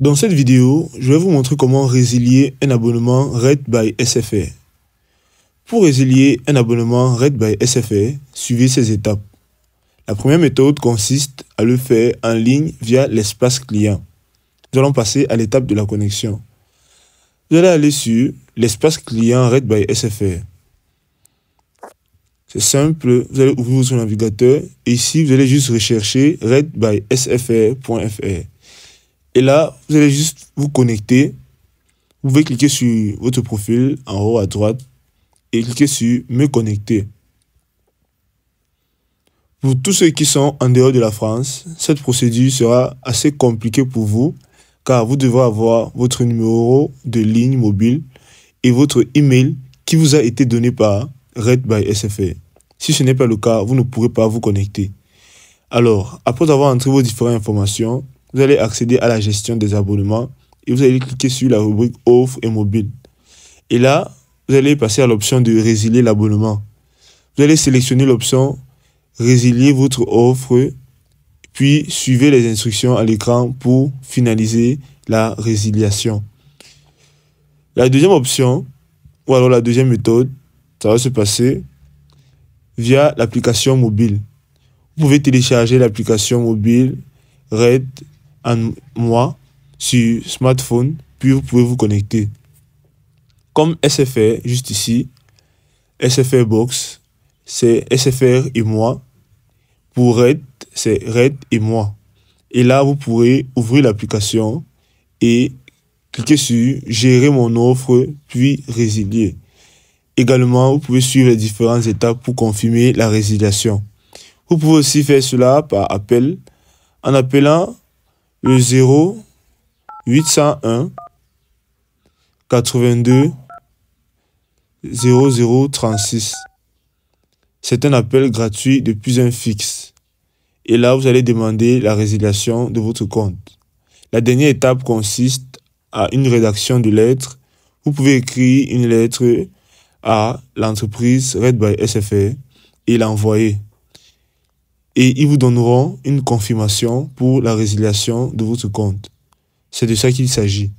Dans cette vidéo, je vais vous montrer comment résilier un abonnement Red by SFR. Pour résilier un abonnement Red by SFR, suivez ces étapes. La première méthode consiste à le faire en ligne via l'espace client. Nous allons passer à l'étape de la connexion. Vous allez aller sur l'espace client Red by SFR. C'est simple, vous allez ouvrir votre navigateur et ici vous allez juste rechercher redbysfr.fr. Et là, vous allez juste vous connecter. Vous pouvez cliquer sur votre profil en haut à droite et cliquer sur Me connecter. Pour tous ceux qui sont en dehors de la France, cette procédure sera assez compliquée pour vous car vous devez avoir votre numéro de ligne mobile et votre email qui vous a été donné par Red by SFA. E. Si ce n'est pas le cas, vous ne pourrez pas vous connecter. Alors, après avoir entré vos différentes informations, vous allez accéder à la gestion des abonnements et vous allez cliquer sur la rubrique offre et mobile. Et là, vous allez passer à l'option de résilier l'abonnement. Vous allez sélectionner l'option résilier votre offre, puis suivez les instructions à l'écran pour finaliser la résiliation. La deuxième option, ou alors la deuxième méthode, ça va se passer via l'application mobile. Vous pouvez télécharger l'application mobile Red en moi sur smartphone, puis vous pouvez vous connecter. Comme SFR, juste ici, SFR Box, c'est SFR et moi. Pour Red, c'est Red et moi. Et là, vous pourrez ouvrir l'application et cliquer sur Gérer mon offre, puis Résilier. Également, vous pouvez suivre les différentes étapes pour confirmer la résiliation. Vous pouvez aussi faire cela par appel en appelant le 0 801 82 36. C'est un appel gratuit depuis un fixe. Et là, vous allez demander la résiliation de votre compte. La dernière étape consiste à une rédaction de lettres. Vous pouvez écrire une lettre à l'entreprise Red by SFR e et l'envoyer et ils vous donneront une confirmation pour la résiliation de votre compte. C'est de ça qu'il s'agit.